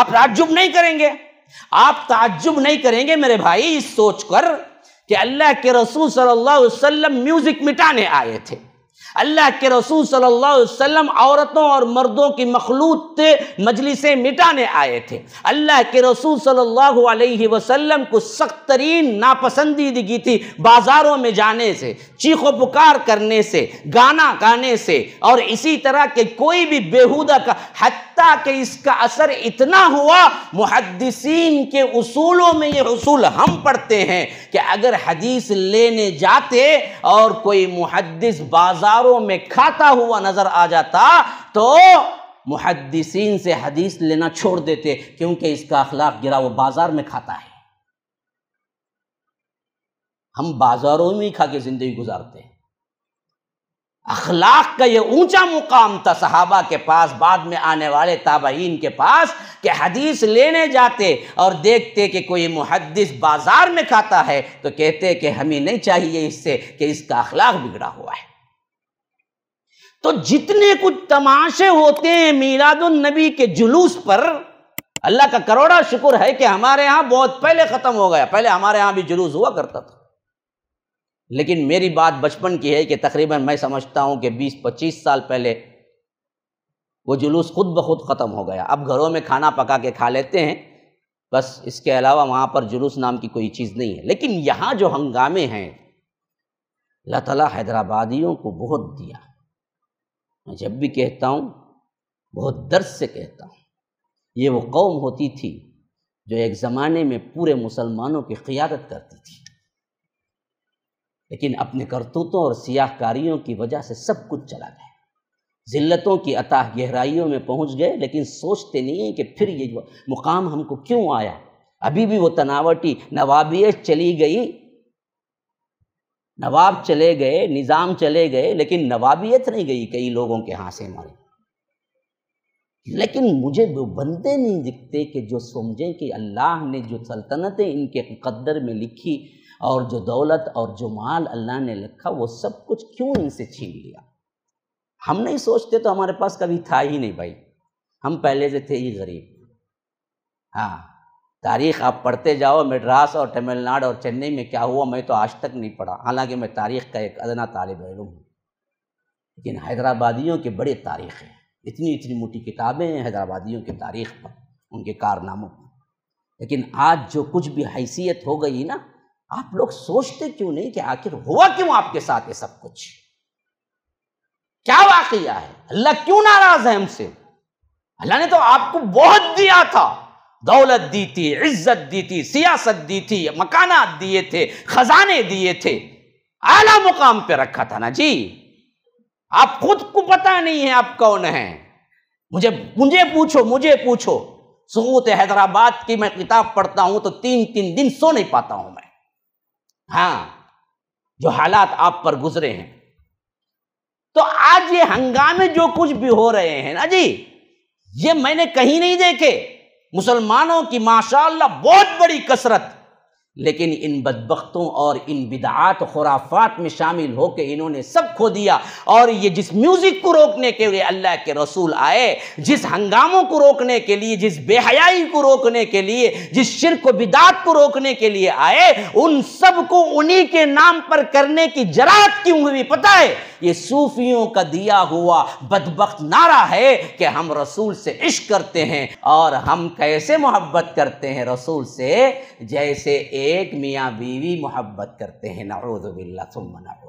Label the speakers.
Speaker 1: आप ताजुब नहीं करेंगे आप ताजुब नहीं करेंगे मेरे भाई सोचकर कि अल्लाह के रसूल सल्लल्लाहु अलैहि वसल्लम म्यूजिक मिटाने आए थे अल्लाह के रसूल सल्लल्लाहु अलैहि वसल्लम औरतों और मर्दों की मखलूत मजलिसें मिटाने आए थे अल्लाह के रसूल सल्लल्लाहु अलैहि वसल्लम को सख्त तरीन नापसंदीदगी थी बाज़ारों में जाने से चीखो पुकार करने से गाना गाने से और इसी तरह के कोई भी बेहूदा का हत्या के इसका असर इतना हुआ मुहदसिन के उसूलों में ये उसूल हम पढ़ते हैं कि अगर हदीस लेने जाते और कोई मुहदस बाजार इशारों में खाता हुआ नजर आ जाता तो मुहदसिन से हदीस लेना छोड़ देते क्योंकि इसका अखलाक गिरा वो बाजार में खाता है हम बाजारों में ही खा के जिंदगी गुजारते हैं अखलाक का यह ऊंचा मुकाम था सहाबा के पास बाद में आने वाले ताबईन के पास कि हदीस लेने जाते और देखते कि कोई मुहदस बाजार में खाता है तो कहते कि हमें नहीं चाहिए इससे कि इसका अखलाक बिगड़ा हुआ है तो जितने कुछ तमाशे होते हैं नबी के जुलूस पर अल्लाह का करोड़ा शुक्र है कि हमारे यहाँ बहुत पहले ख़त्म हो गया पहले हमारे यहाँ भी जुलूस हुआ करता था लेकिन मेरी बात बचपन की है कि तकरीबन मैं समझता हूँ कि 20-25 साल पहले वो जुलूस खुद ब खुद ख़त्म हो गया अब घरों में खाना पका के खा लेते हैं बस इसके अलावा वहाँ पर जुलूस नाम की कोई चीज़ नहीं है लेकिन यहाँ जो हंगामे हैं अल्लाह तला हैदराबादियों को बहुत दिया मैं जब भी कहता हूँ बहुत दर्द से कहता हूँ ये वो कौम होती थी जो एक ज़माने में पूरे मुसलमानों की क़ियादत करती थी लेकिन अपने करतूतों और सियाहकारियों की वजह से सब कुछ चला गया जिल्लतों की अताह गहराइयों में पहुंच गए लेकिन सोचते नहीं हैं कि फिर ये मुकाम हमको क्यों आया अभी भी वो तनावटी नवाबियत चली गई नवाब चले गए निज़ाम चले गए लेकिन नवाबियत नहीं गई कई लोगों के हाथ से मारे लेकिन मुझे वो बंदे नहीं दिखते कि जो समझें कि अल्लाह ने जो सल्तनतें इनके मुकदर में लिखी और जो दौलत और जो माल अल्लाह ने लिखा वो सब कुछ क्यों इनसे छीन लिया हम नहीं सोचते तो हमारे पास कभी था ही नहीं भाई हम पहले से थे ही गरीब हाँ तारीख आप पढ़ते जाओ मद्रास और तमिलनाडु और चेन्नई में क्या हुआ मैं तो आज तक नहीं पढ़ा हालांकि मैं तारीख का एक अदना तालब इलम हूँ लेकिन हैदराबादियों की बड़ी तारीख है इतनी इतनी मोटी किताबें हैं हैदराबादियों की तारीख पर उनके कारनामों पर लेकिन आज जो कुछ भी हैसियत हो गई ना आप लोग सोचते क्यों नहीं कि आखिर हुआ क्यों आपके साथ ये सब कुछ क्या वाकया है अल्लाह क्यों नाराज है हमसे अल्लाह ने तो आपको बहुत दिया था दौलत दी थी इज्जत दी थी सियासत दी थी मकानात दिए थे खजाने दिए थे आला मुकाम पे रखा था ना जी आप खुद को पता नहीं है आप कौन हैं मुझे मुझे पूछो मुझे पूछो सूत हैदराबाद की मैं किताब पढ़ता हूं तो तीन तीन दिन सो नहीं पाता हूं मैं हाँ जो हालात आप पर गुजरे हैं तो आज ये हंगामे जो कुछ भी हो रहे हैं ना जी ये मैंने कहीं नहीं देखे मुसलमानों की माशा बहुत बड़ी कसरत लेकिन इन बदबख्तों और इन बिदात खुराफात में शामिल होकर इन्होंने सब खो दिया और ये जिस म्यूज़िक को रोकने के लिए अल्लाह के रसूल आए जिस हंगामों को रोकने के लिए जिस बेहयाई को रोकने के लिए जिस शिरक बिदात को रोकने के लिए आए उन सब को उन्हीं के नाम पर करने की जरात क्यों हुई पता है ये सूफियों का दिया हुआ बदबक नारा है कि हम रसूल से इश्क करते हैं और हम कैसे मोहब्बत करते हैं रसूल से जैसे एक मियाँ बीवी मोहब्बत करते हैं नवोज़बिल्ला सुमना